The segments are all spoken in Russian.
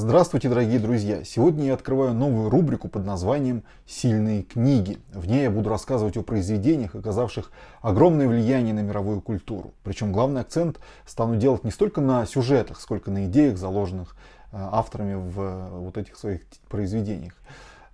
Здравствуйте, дорогие друзья! Сегодня я открываю новую рубрику под названием «Сильные книги». В ней я буду рассказывать о произведениях, оказавших огромное влияние на мировую культуру. Причем главный акцент стану делать не столько на сюжетах, сколько на идеях, заложенных э, авторами в э, вот этих своих произведениях.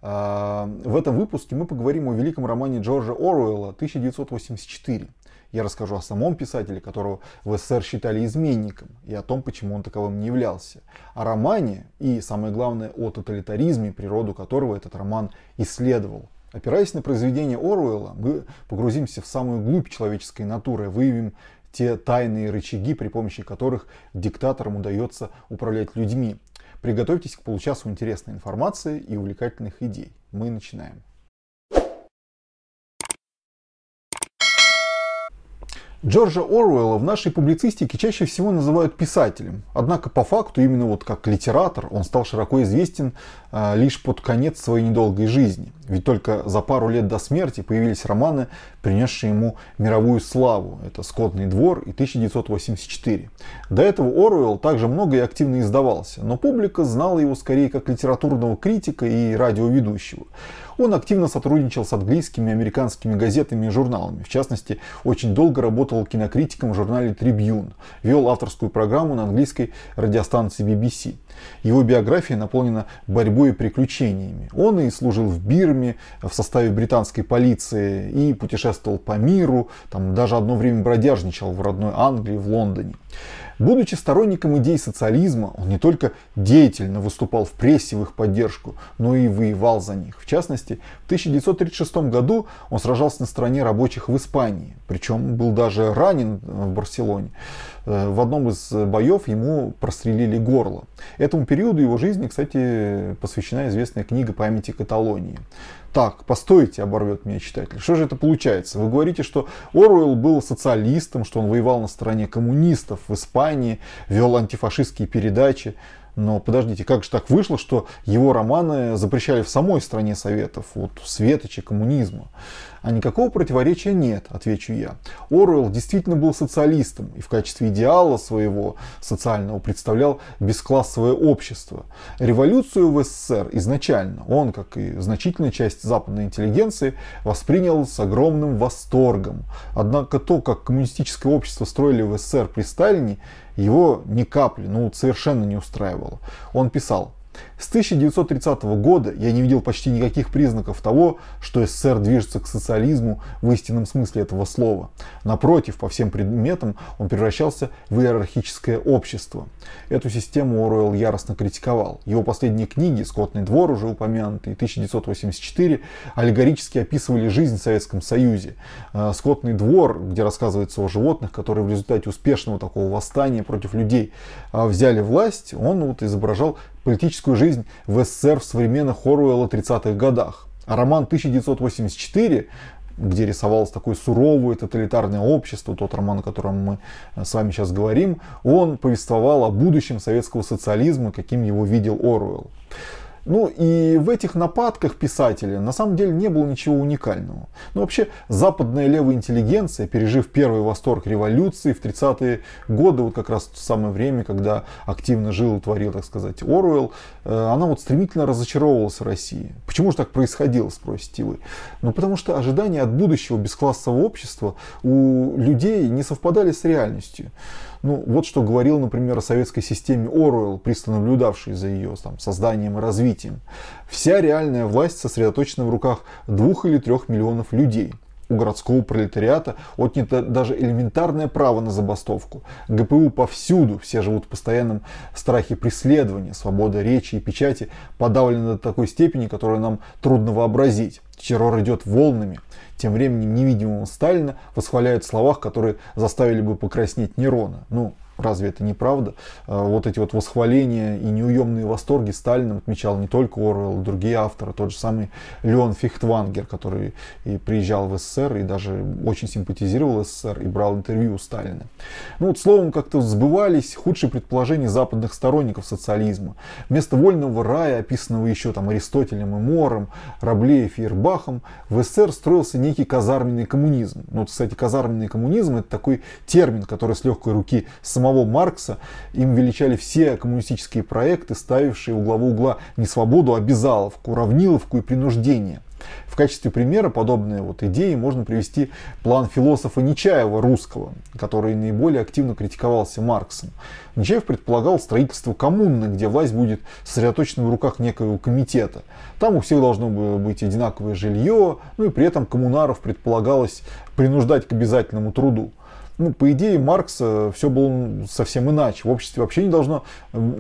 А, в этом выпуске мы поговорим о великом романе Джорджа Оруэлла «1984». Я расскажу о самом писателе, которого в СССР считали изменником, и о том, почему он таковым не являлся. О романе и, самое главное, о тоталитаризме, природу которого этот роман исследовал. Опираясь на произведение Оруэлла, мы погрузимся в самую глубь человеческой натуры, выявим те тайные рычаги, при помощи которых диктаторам удается управлять людьми. Приготовьтесь к получасу интересной информации и увлекательных идей. Мы начинаем. Джорджа Оруэлла в нашей публицистике чаще всего называют писателем, однако по факту именно вот как литератор он стал широко известен а, лишь под конец своей недолгой жизни, ведь только за пару лет до смерти появились романы, принесшие ему мировую славу, это «Скотный двор» и «1984». До этого Оруэлл также много и активно издавался, но публика знала его скорее как литературного критика и радиоведущего. Он активно сотрудничал с английскими и американскими газетами и журналами. В частности, очень долго работал кинокритиком в журнале Tribune, вел авторскую программу на английской радиостанции BBC. Его биография наполнена борьбой и приключениями. Он и служил в Бирме, в составе британской полиции, и путешествовал по миру, там даже одно время бродяжничал в родной Англии, в Лондоне. Будучи сторонником идей социализма, он не только деятельно выступал в прессе в их поддержку, но и воевал за них. В частности, в 1936 году он сражался на стороне рабочих в Испании, причем был даже ранен в Барселоне. Э, в одном из боев ему прострелили горло. Этому периоду его жизни, кстати, посвящена известная книга памяти Каталонии. Так, постойте, оборвет меня читатель. Что же это получается? Вы говорите, что Оруэлл был социалистом, что он воевал на стороне коммунистов в Испании, вел антифашистские передачи. Но подождите, как же так вышло, что его романы запрещали в самой стране Советов, вот светочи коммунизма? А никакого противоречия нет, отвечу я. Оруэлл действительно был социалистом и в качестве идеала своего социального представлял бесклассовое общество. Революцию в СССР изначально он, как и значительная часть западной интеллигенции, воспринял с огромным восторгом. Однако то, как коммунистическое общество строили в СССР при Сталине, его ни капли, ну, совершенно не устраивало. Он писал, с 1930 года я не видел почти никаких признаков того, что СССР движется к социализму в истинном смысле этого слова. Напротив, по всем предметам он превращался в иерархическое общество. Эту систему Оруэлл яростно критиковал. Его последние книги «Скотный двор», уже упомянутый, 1984, аллегорически описывали жизнь в Советском Союзе. Э, «Скотный двор», где рассказывается о животных, которые в результате успешного такого восстания против людей э, взяли власть, он вот изображал политическую жизнь жизнь в СССР в современных Оруэлла 30-х годах. А роман 1984 где рисовалось такое суровое тоталитарное общество, тот роман, о котором мы э, с вами сейчас говорим, он повествовал о будущем советского социализма, каким его видел Оруэлл. Ну и в этих нападках писателя на самом деле не было ничего уникального. Но ну, вообще западная левая интеллигенция, пережив первый восторг революции в 30-е годы, вот как раз в то самое время, когда активно жил и творил, так сказать, Оруэлл, э, она вот стремительно разочаровывалась в России. Почему же так происходило, спросите вы? Ну потому что ожидания от будущего бесклассового общества у людей не совпадали с реальностью. Ну, вот что говорил, например, о советской системе Оруэлл, пристально наблюдавший за ее там, созданием и развитием. Вся реальная власть сосредоточена в руках двух или трех миллионов людей у городского пролетариата отнято даже элементарное право на забастовку. ГПУ повсюду, все живут в постоянном страхе преследования, свобода речи и печати подавлена до такой степени, которую нам трудно вообразить. Террор идет волнами. Тем временем невидимого Сталина восхваляют в словах, которые заставили бы покраснеть Нерона. Ну, Разве это не правда? А, вот эти вот восхваления и неуемные восторги Сталином отмечал не только Орвелл, другие авторы. Тот же самый Леон Фихтвангер, который и приезжал в СССР и даже очень симпатизировал СССР и брал интервью у Сталина. Ну вот словом, как-то сбывались худшие предположения западных сторонников социализма. Вместо вольного рая, описанного еще там Аристотелем и Мором, Раблеев и Ирбахом, в СССР строился некий казарменный коммунизм. Ну вот, кстати, казарменный коммунизм это такой термин, который с легкой руки самостоятельно самого Маркса им величали все коммунистические проекты, ставившие у главу угла не свободу, а безаловку, равниловку и принуждение. В качестве примера подобные вот идеи можно привести план философа Нечаева русского, который наиболее активно критиковался Марксом. Нечаев предполагал строительство коммуны, где власть будет сосредоточена в руках некого комитета. Там у всех должно было быть одинаковое жилье, ну и при этом коммунаров предполагалось принуждать к обязательному труду. Ну, по идее, Маркса все было совсем иначе. В обществе вообще не должно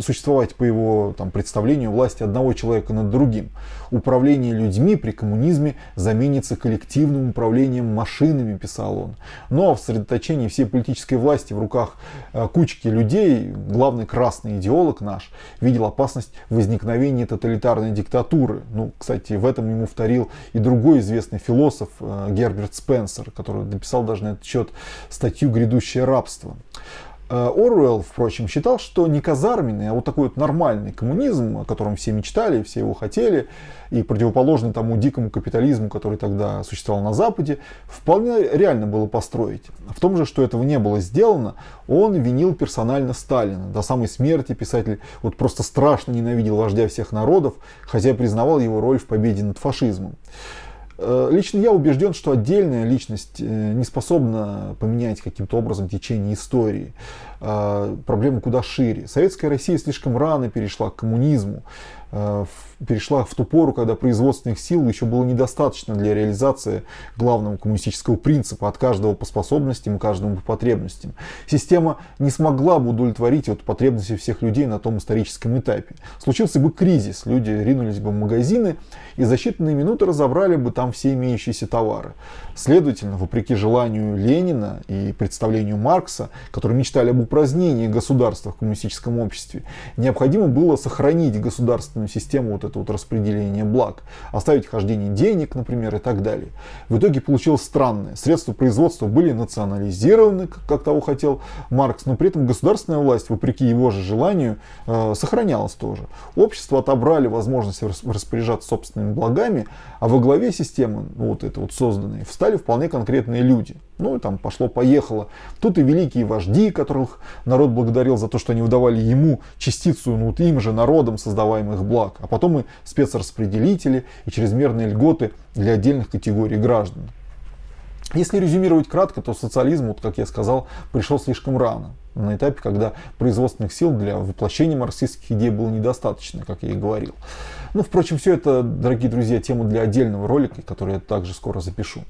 существовать, по его там, представлению, власти одного человека над другим. Управление людьми при коммунизме заменится коллективным управлением машинами, писал он. Но ну, а в сосредоточении всей политической власти в руках э, кучки людей, главный красный идеолог наш, видел опасность возникновения тоталитарной диктатуры. Ну, кстати, в этом ему вторил и другой известный философ э, Герберт Спенсер, который написал даже на этот счет статью статью «Грядущее рабство». Э, Оруэлл, впрочем, считал, что не казарменный, а вот такой вот нормальный коммунизм, о котором все мечтали, все его хотели, и противоположный тому дикому капитализму, который тогда существовал на Западе, вполне реально было построить. В том же, что этого не было сделано, он винил персонально Сталина. До самой смерти писатель вот просто страшно ненавидел вождя всех народов, хотя признавал его роль в победе над фашизмом. Э, лично я убежден, что отдельная личность э, не способна поменять каким-то образом течение истории. А, проблема куда шире. Советская Россия слишком рано перешла к коммунизму, а, перешла в ту пору, когда производственных сил еще было недостаточно для реализации главного коммунистического принципа от каждого по способностям и каждому по потребностям. Система не смогла бы удовлетворить вот потребности всех людей на том историческом этапе. Случился бы кризис, люди ринулись бы в магазины и за считанные минуты разобрали бы там все имеющиеся товары. Следовательно, вопреки желанию Ленина и представлению Маркса, которые мечтали об упразднении государства в коммунистическом обществе. Необходимо было сохранить государственную систему вот это вот распределение благ, оставить хождение денег, например, и так далее. В итоге получилось странное. Средства производства были национализированы, как того хотел Маркс, но при этом государственная власть, вопреки его же желанию, э, сохранялась тоже. Общество отобрали возможность распоряжаться собственными благами, а во главе системы, ну, вот это вот созданные, встали вполне конкретные люди – ну и там пошло-поехало. Тут и великие вожди, которых народ благодарил за то, что они выдавали ему частицу, ну вот им же, народом создаваемых благ. А потом и спецраспределители, и чрезмерные льготы для отдельных категорий граждан. Если резюмировать кратко, то социализм, вот как я сказал, пришел слишком рано, на этапе, когда производственных сил для воплощения марксистских идей было недостаточно, как я и говорил. Ну, впрочем, все это, дорогие друзья, тема для отдельного ролика, который я также скоро запишу.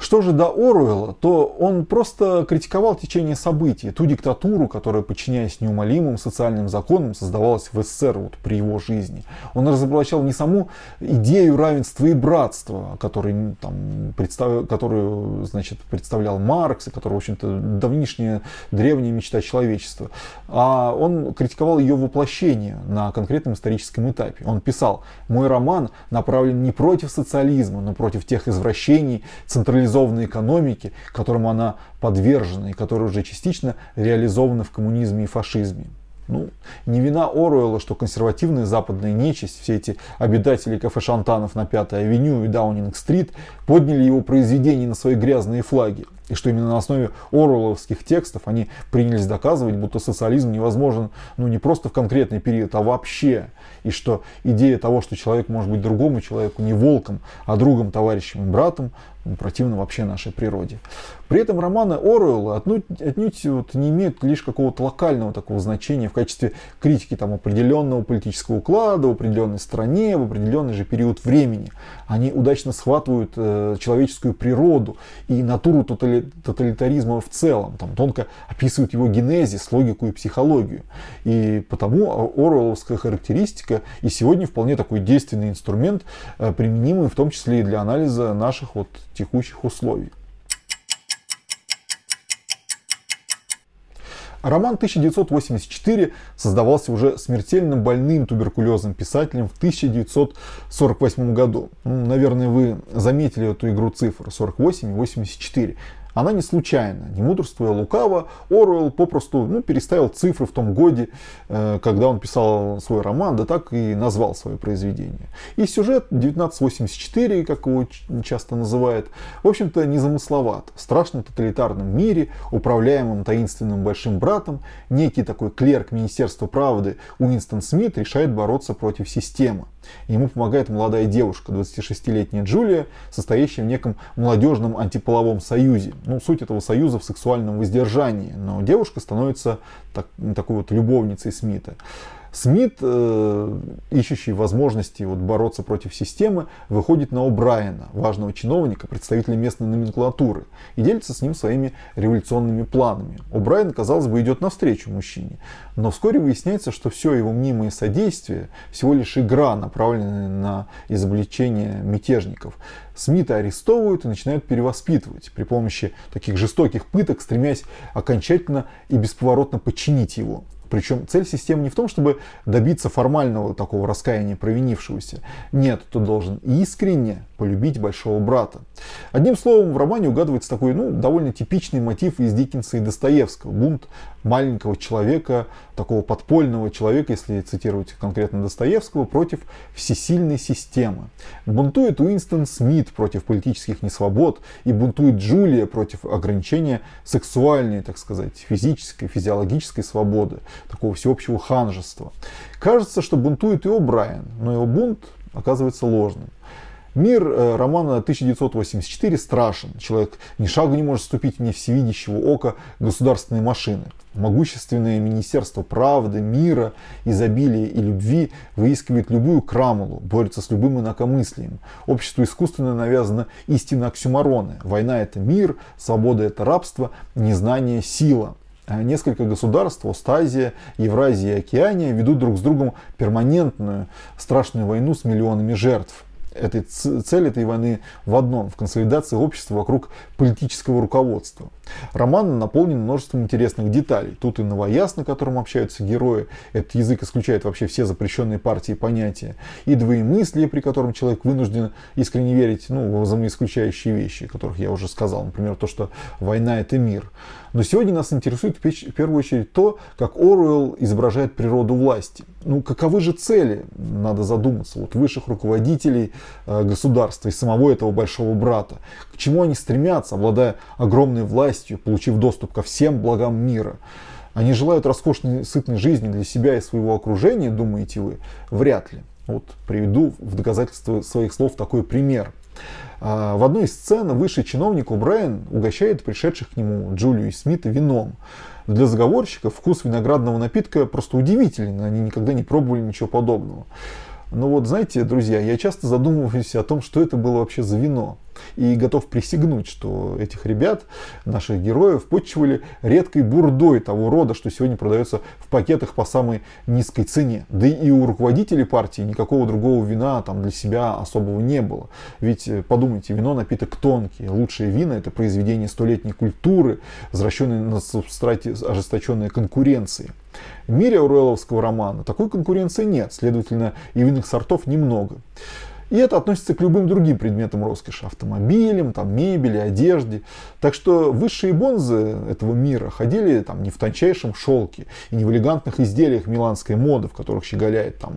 Что же до Оруэлла, то он просто критиковал течение событий, ту диктатуру, которая, подчиняясь неумолимым социальным законам, создавалась в СССР вот, при его жизни. Он разоблачал не саму идею равенства и братства, который, там, представ... которую значит, представлял Маркс, и которая, в общем-то, давнишняя древняя мечта человечества, а он критиковал ее воплощение на конкретном историческом этапе. Он писал, мой роман направлен не против социализма, но против тех извращений, централизации централизованной экономики, которому она подвержена и которая уже частично реализована в коммунизме и фашизме. Ну, не вина Оруэлла, что консервативная западная нечисть, все эти обитатели кафе Шантанов на Пятой авеню и Даунинг-стрит подняли его произведения на свои грязные флаги. И что именно на основе оруэлловских текстов они принялись доказывать, будто социализм невозможен ну, не просто в конкретный период, а вообще. И что идея того, что человек может быть другому человеку, не волком, а другом, товарищем и братом, ну, противно вообще нашей природе. При этом романы Оруэлла отнюдь, отнюдь вот не имеют лишь какого-то локального такого значения в качестве критики там, определенного политического уклада, в определенной стране, в определенный же период времени. Они удачно схватывают э, человеческую природу и натуру тотали тоталитаризма в целом. Там тонко описывают его генезис, логику и психологию. И потому Оруэлловская характеристика и сегодня вполне такой действенный инструмент, э, применимый в том числе и для анализа наших вот текущих условий. Роман 1984 создавался уже смертельно больным туберкулезным писателем в 1948 году. Ну, наверное, вы заметили эту игру цифр 48 и 84 она не случайна. Не мудрствуя лукаво, Оруэлл попросту ну, переставил цифры в том годе, э, когда он писал свой роман, да так и назвал свое произведение. И сюжет 1984, как его часто называют, в общем-то незамысловат. В страшном тоталитарном мире, управляемом таинственным большим братом, некий такой клерк Министерства правды Уинстон Смит решает бороться против системы. Ему помогает молодая девушка, 26-летняя Джулия, состоящая в неком молодежном антиполовом союзе ну, суть этого союза в сексуальном воздержании, но девушка становится так, такой вот любовницей Смита. Смит, э, ищущий возможности вот, бороться против системы, выходит на О'Брайена, важного чиновника, представителя местной номенклатуры, и делится с ним своими революционными планами. О'Брайен, казалось бы, идет навстречу мужчине, но вскоре выясняется, что все его мнимое содействие всего лишь игра, направленная на изобличение мятежников. Смита арестовывают и начинают перевоспитывать при помощи таких жестоких пыток, стремясь окончательно и бесповоротно подчинить его. Причем цель системы не в том, чтобы добиться формального такого раскаяния провинившегося. Нет, ты должен искренне полюбить большого брата. Одним словом, в романе угадывается такой, ну, довольно типичный мотив из Диккенса и Достоевского. Бунт маленького человека, такого подпольного человека, если цитировать конкретно Достоевского, против всесильной системы. Бунтует Уинстон Смит против политических несвобод и бунтует Джулия против ограничения сексуальной, так сказать, физической, физиологической свободы такого всеобщего ханжества. Кажется, что бунтует и О'Брайен, но его бунт оказывается ложным. Мир э, романа 1984 страшен. Человек ни шагу не может ступить вне всевидящего ока государственной машины. Могущественное Министерство правды, мира, изобилия и любви выискивает любую крамолу, борется с любым инакомыслием. Обществу искусственно навязана истина оксюмароны. Война – это мир, свобода – это рабство, незнание – сила. А несколько государств Остазия, Евразия и Океания ведут друг с другом перманентную страшную войну с миллионами жертв. Этой цель этой войны в одном, в консолидации общества вокруг политического руководства. Роман наполнен множеством интересных деталей. Тут и новояз, на котором общаются герои, этот язык исключает вообще все запрещенные партии понятия, и двоемыслие, при котором человек вынужден искренне верить ну, в взаимоисключающие вещи, о которых я уже сказал. Например, то, что война – это мир. Но сегодня нас интересует в первую очередь то, как Оруэлл изображает природу власти. Ну, каковы же цели, надо задуматься, вот высших руководителей э, государства и самого этого большого брата? К чему они стремятся, обладая огромной властью, получив доступ ко всем благам мира? Они желают роскошной, сытной жизни для себя и своего окружения, думаете вы? Вряд ли. Вот приведу в доказательство своих слов такой пример – а, в одной из сцен высший чиновник О'Брайен угощает пришедших к нему Джулию и Смита вином. Для заговорщиков вкус виноградного напитка просто удивительный, они никогда не пробовали ничего подобного. Но ну вот знаете, друзья, я часто задумываюсь о том, что это было вообще за вино и готов присягнуть, что этих ребят, наших героев, подчивали редкой бурдой того рода, что сегодня продается в пакетах по самой низкой цене. Да и у руководителей партии никакого другого вина там для себя особого не было. Ведь э, подумайте, вино напиток тонкий. Лучшие вина это произведение столетней культуры, возвращенные на субстрате ожесточенной конкуренции. В мире Уруэлловского романа такой конкуренции нет, следовательно, и винных сортов немного. И это относится к любым другим предметам роскоши, автомобилям, там, мебели, одежде. Так что высшие бонзы этого мира ходили там, не в тончайшем шелке и не в элегантных изделиях миланской моды, в которых щеголяет там,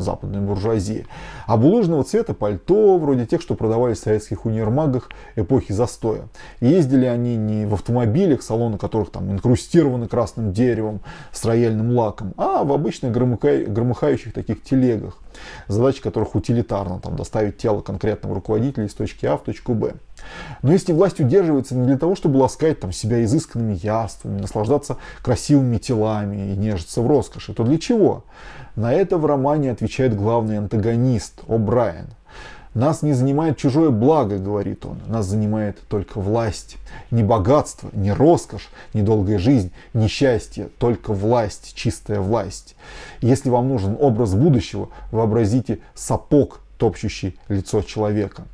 западная буржуазия, а булыжного цвета пальто, вроде тех, что продавались в советских универмагах эпохи застоя. И ездили они не в автомобилях, салоны которых там инкрустированы красным деревом с рояльным лаком, а в обычных громыхающих таких телегах задачи которых утилитарно там, доставить тело конкретного руководителя из точки А в точку Б. Но если власть удерживается не для того, чтобы ласкать там, себя изысканными яствами, наслаждаться красивыми телами и нежиться в роскоши, то для чего? На это в романе отвечает главный антагонист О'Брайен. Нас не занимает чужое благо, говорит он. Нас занимает только власть. Не богатство, не роскошь, не долгая жизнь, не счастье, только власть, чистая власть. Если вам нужен образ будущего, вообразите сапог, топчущий лицо человека.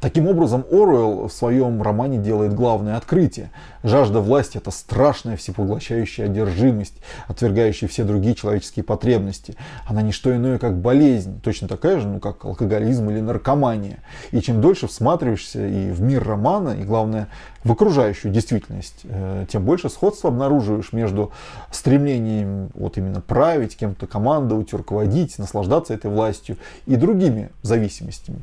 Таким образом, Оруэлл в своем романе делает главное открытие. Жажда власти – это страшная всепоглощающая одержимость, отвергающая все другие человеческие потребности. Она не что иное, как болезнь, точно такая же, ну, как алкоголизм или наркомания. И чем дольше всматриваешься и в мир романа, и, главное, в окружающую действительность, э, тем больше сходства обнаруживаешь между стремлением вот именно править, кем-то командовать, руководить, наслаждаться этой властью и другими зависимостями.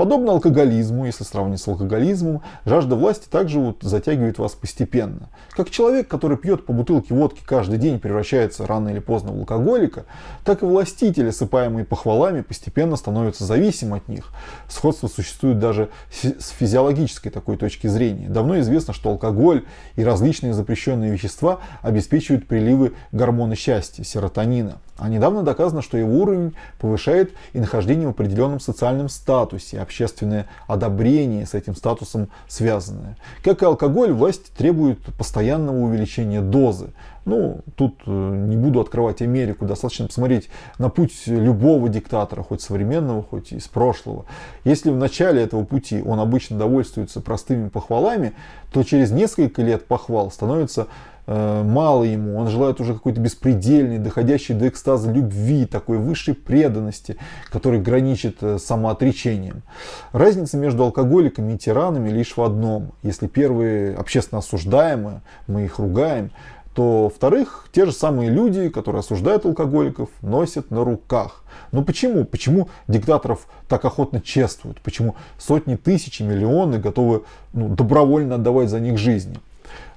Подобно алкоголизму, если сравнить с алкоголизмом, жажда власти также вот затягивает вас постепенно. Как человек, который пьет по бутылке водки каждый день, превращается рано или поздно в алкоголика, так и властители, осыпаемые похвалами, постепенно становятся зависимы от них. Сходство существует даже с физиологической такой точки зрения. Давно известно, что алкоголь и различные запрещенные вещества обеспечивают приливы гормона счастья, серотонина. А недавно доказано, что его уровень повышает и нахождение в определенном социальном статусе, общественное одобрение с этим статусом связанное. Как и алкоголь, власть требует постоянного увеличения дозы. Ну, тут э, не буду открывать Америку, достаточно посмотреть на путь любого диктатора, хоть современного, хоть из прошлого. Если в начале этого пути он обычно довольствуется простыми похвалами, то через несколько лет похвал становится э, мало ему, он желает уже какой-то беспредельной, доходящей до экстаза любви, такой высшей преданности, которая граничит э, самоотречением. Разница между алкоголиками и тиранами лишь в одном. Если первые общественно осуждаемы, мы их ругаем, что, во-вторых, те же самые люди, которые осуждают алкоголиков, носят на руках. Но ну почему? Почему диктаторов так охотно чествуют? Почему сотни тысяч и миллионы готовы ну, добровольно отдавать за них жизни?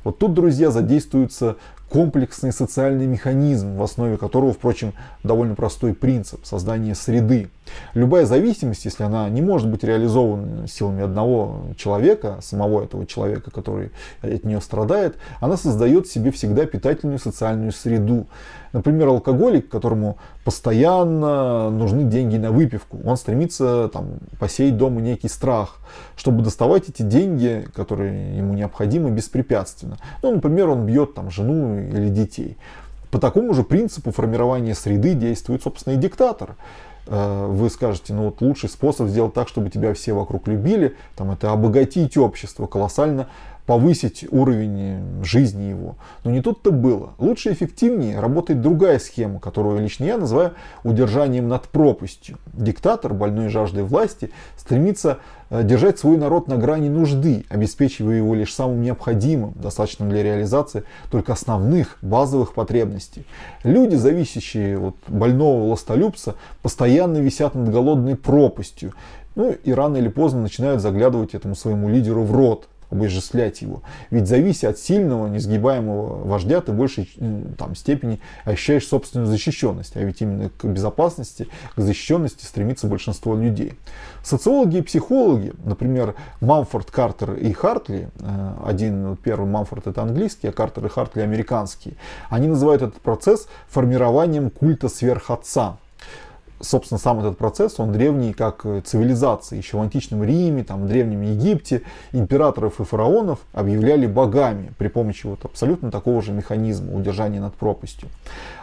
Вот тут, друзья, задействуются комплексный социальный механизм, в основе которого, впрочем, довольно простой принцип создания среды. Любая зависимость, если она не может быть реализована силами одного человека, самого этого человека, который от нее страдает, она создает себе всегда питательную социальную среду, Например, алкоголик, которому постоянно нужны деньги на выпивку, он стремится там, посеять дома некий страх, чтобы доставать эти деньги, которые ему необходимы, беспрепятственно. Ну, например, он бьет там, жену или детей. По такому же принципу формирования среды действует, собственно, и диктатор. Э, вы скажете, ну вот лучший способ сделать так, чтобы тебя все вокруг любили, там, это обогатить общество колоссально повысить уровень жизни его. Но не тут-то было. Лучше и эффективнее работает другая схема, которую лично я называю удержанием над пропастью. Диктатор, больной жаждой власти, стремится э, держать свой народ на грани нужды, обеспечивая его лишь самым необходимым, достаточным для реализации только основных базовых потребностей. Люди, зависящие от больного властолюбца, постоянно висят над голодной пропастью, ну и рано или поздно начинают заглядывать этому своему лидеру в рот, обожествлять его. Ведь завися от сильного, несгибаемого вождя, ты в большей там, степени ощущаешь собственную защищенность. А ведь именно к безопасности, к защищенности стремится большинство людей. Социологи и психологи, например, Мамфорд, Картер и Хартли, э, один первый Мамфорд это английский, а Картер и Хартли американские, они называют этот процесс формированием культа сверхотца собственно, сам этот процесс, он древний как э, цивилизация. Еще в античном Риме, там, в древнем Египте императоров и фараонов объявляли богами при помощи вот абсолютно такого же механизма удержания над пропастью.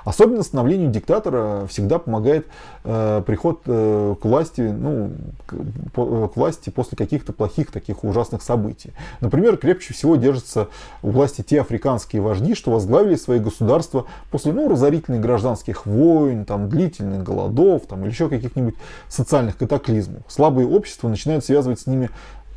Особенно становлению диктатора всегда помогает э, приход э, к власти, ну, к, по, э, к власти после каких-то плохих таких ужасных событий. Например, крепче всего держатся у власти те африканские вожди, что возглавили свои государства после ну, разорительных гражданских войн, там, длительных голодов, там, или еще каких-нибудь социальных катаклизмов. Слабые общества начинают связывать с ними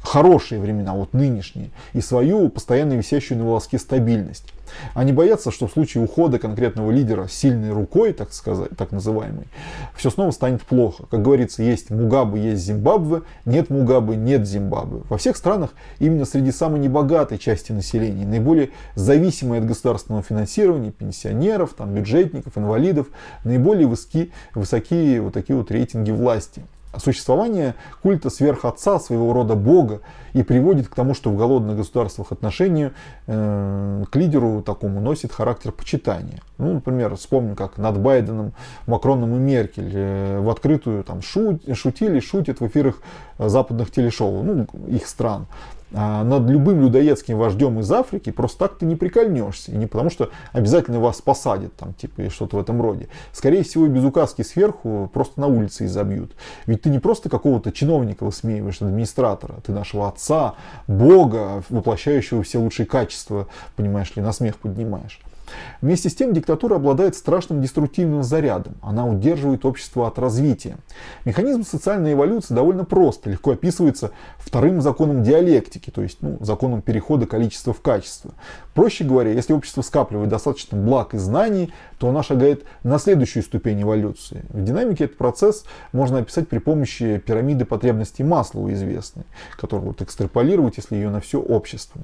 хорошие времена, вот нынешние, и свою постоянно висящую на волоске стабильность. Они боятся, что в случае ухода конкретного лидера сильной рукой, так сказать, так называемой, все снова станет плохо. Как говорится, есть Мугабы, есть Зимбабве, нет Мугабы, нет Зимбабве. Во всех странах именно среди самой небогатой части населения, наиболее зависимой от государственного финансирования, пенсионеров, там, бюджетников, инвалидов, наиболее высоки, высокие вот такие вот рейтинги власти существование культа сверхотца, своего рода бога, и приводит к тому, что в голодных государствах отношению э, к лидеру такому носит характер почитания. Ну, например, вспомним, как над Байденом, Макроном и Меркель э, в открытую там шут, шутили, шутят в эфирах э, западных телешоу, ну, их стран. А, над любым людоедским вождем из Африки просто так ты не прикольнешься. И не потому, что обязательно вас посадят, там, типа, и что-то в этом роде. Скорее всего, без указки сверху просто на улице изобьют. Ведь ты не просто какого-то чиновника высмеиваешь, администратора. Ты нашего отца, бога, воплощающего все лучшие качества, понимаешь ли, на смех поднимаешь. Вместе с тем диктатура обладает страшным деструктивным зарядом. Она удерживает общество от развития. Механизм социальной эволюции довольно прост, легко описывается вторым законом диалектики, то есть ну, законом перехода количества в качество. Проще говоря, если общество скапливает достаточно благ и знаний, то оно шагает на следующую ступень эволюции. В динамике этот процесс можно описать при помощи пирамиды потребностей Маслоу известной, которую вот экстраполировать, если ее на все общество.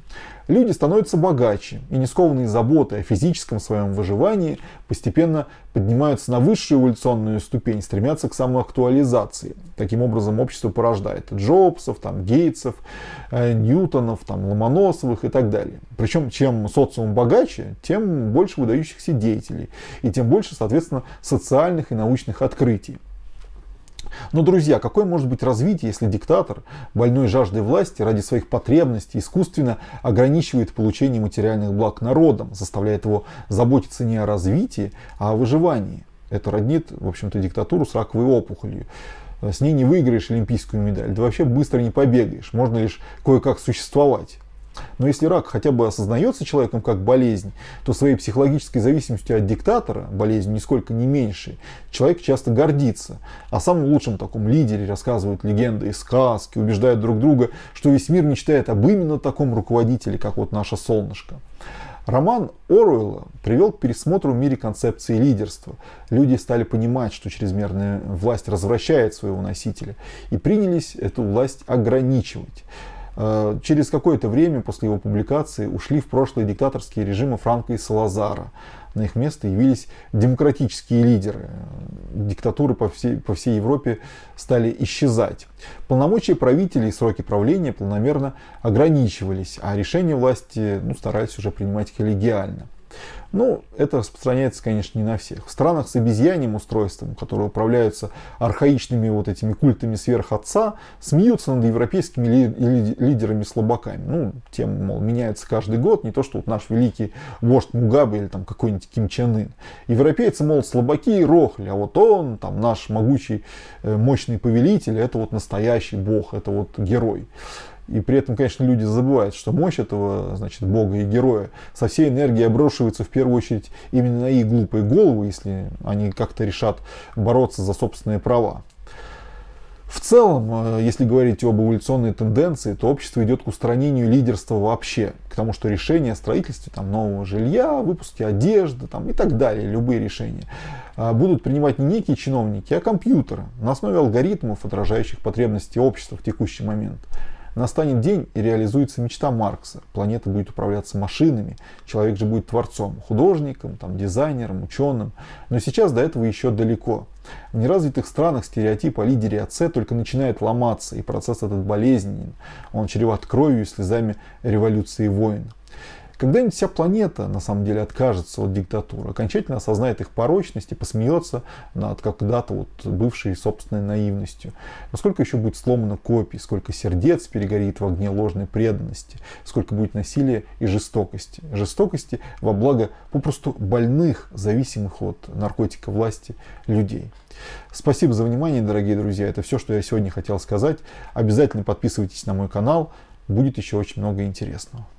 Люди становятся богаче и не скованные заботой о физическом физическом своем выживании постепенно поднимаются на высшую эволюционную ступень, стремятся к самоактуализации. Таким образом, общество порождает Джобсов, там, Гейтсов, э, Ньютонов, там, Ломоносовых и так далее. Причем, чем социум богаче, тем больше выдающихся деятелей и тем больше, соответственно, социальных и научных открытий. Но, друзья, какое может быть развитие, если диктатор, больной жаждой власти, ради своих потребностей искусственно ограничивает получение материальных благ народом, заставляет его заботиться не о развитии, а о выживании? Это роднит, в общем-то, диктатуру с раковой опухолью. С ней не выиграешь олимпийскую медаль, да вообще быстро не побегаешь, можно лишь кое-как существовать. Но если рак хотя бы осознается человеком как болезнь, то своей психологической зависимостью от диктатора, болезнь нисколько не меньше, человек часто гордится. О самом лучшем таком лидере рассказывают легенды и сказки, убеждают друг друга, что весь мир мечтает об именно таком руководителе, как вот наше солнышко. Роман Оруэлла привел к пересмотру в мире концепции лидерства. Люди стали понимать, что чрезмерная власть развращает своего носителя, и принялись эту власть ограничивать. Э, через какое-то время после его публикации ушли в прошлые диктаторские режимы Франка и Салазара. На их место явились демократические лидеры. Диктатуры по всей, по всей Европе стали исчезать. Полномочия правителей и сроки правления планомерно ограничивались, а решения власти ну, старались уже принимать коллегиально. Ну, это распространяется, конечно, не на всех. В странах с обезьяним устройством, которые управляются архаичными вот этими культами сверхотца, смеются над европейскими лидерами-слабаками. Ну, тем, мол, меняется каждый год, не то, что вот наш великий вождь Мугабе или там какой-нибудь Ким Чен Ын. Европейцы, мол, слабаки и рохли, а вот он, там, наш могучий, э, мощный повелитель, это вот настоящий бог, это вот герой. И при этом, конечно, люди забывают, что мощь этого, значит, бога и героя со всей энергией обрушивается в первую очередь именно на их глупые головы, если они как-то решат бороться за собственные права. В целом, э, если говорить об эволюционной тенденции, то общество идет к устранению лидерства вообще, к тому, что решения о строительстве там, нового жилья, выпуске одежды там, и так далее, любые решения, э, будут принимать не некие чиновники, а компьютеры на основе алгоритмов, отражающих потребности общества в текущий момент. Настанет день и реализуется мечта Маркса. Планета будет управляться машинами, человек же будет творцом, художником, там, дизайнером, ученым. Но сейчас до этого еще далеко. В неразвитых странах стереотип о лидере отце только начинает ломаться, и процесс этот болезненен. Он чреват кровью и слезами революции и войн. Когда-нибудь вся планета, на самом деле, откажется от диктатуры, окончательно осознает их порочность и посмеется над когда-то вот бывшей собственной наивностью. Насколько еще будет сломано копий, сколько сердец перегорит в огне ложной преданности, сколько будет насилия и жестокости. Жестокости во благо попросту больных, зависимых от наркотика власти людей. Спасибо за внимание, дорогие друзья. Это все, что я сегодня хотел сказать. Обязательно подписывайтесь на мой канал. Будет еще очень много интересного.